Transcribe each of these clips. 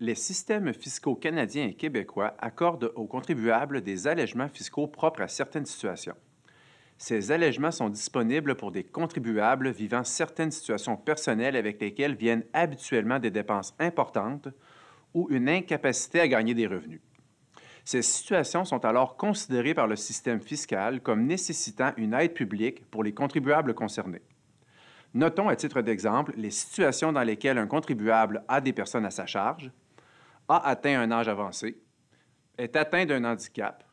les systèmes fiscaux canadiens et québécois accordent aux contribuables des allègements fiscaux propres à certaines situations. Ces allègements sont disponibles pour des contribuables vivant certaines situations personnelles avec lesquelles viennent habituellement des dépenses importantes ou une incapacité à gagner des revenus. Ces situations sont alors considérées par le système fiscal comme nécessitant une aide publique pour les contribuables concernés. Notons à titre d'exemple les situations dans lesquelles un contribuable a des personnes à sa charge, a atteint un âge avancé, est atteint d'un handicap,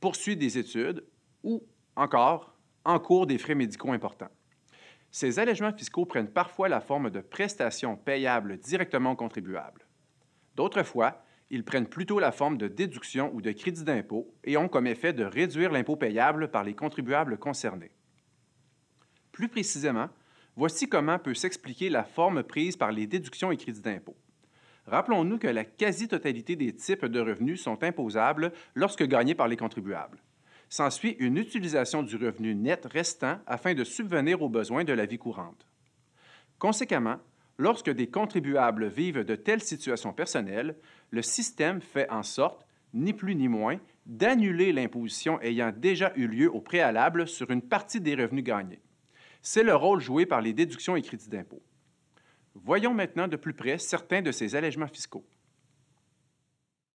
poursuit des études ou encore cours des frais médicaux importants. Ces allègements fiscaux prennent parfois la forme de prestations payables directement aux contribuables. D'autres fois, ils prennent plutôt la forme de déductions ou de crédits d'impôt et ont comme effet de réduire l'impôt payable par les contribuables concernés. Plus précisément, voici comment peut s'expliquer la forme prise par les déductions et crédits d'impôt. Rappelons-nous que la quasi-totalité des types de revenus sont imposables lorsque gagnés par les contribuables. S'ensuit une utilisation du revenu net restant afin de subvenir aux besoins de la vie courante. Conséquemment, lorsque des contribuables vivent de telles situations personnelles, le système fait en sorte, ni plus ni moins, d'annuler l'imposition ayant déjà eu lieu au préalable sur une partie des revenus gagnés. C'est le rôle joué par les déductions et crédits d'impôt. Voyons maintenant de plus près certains de ces allègements fiscaux.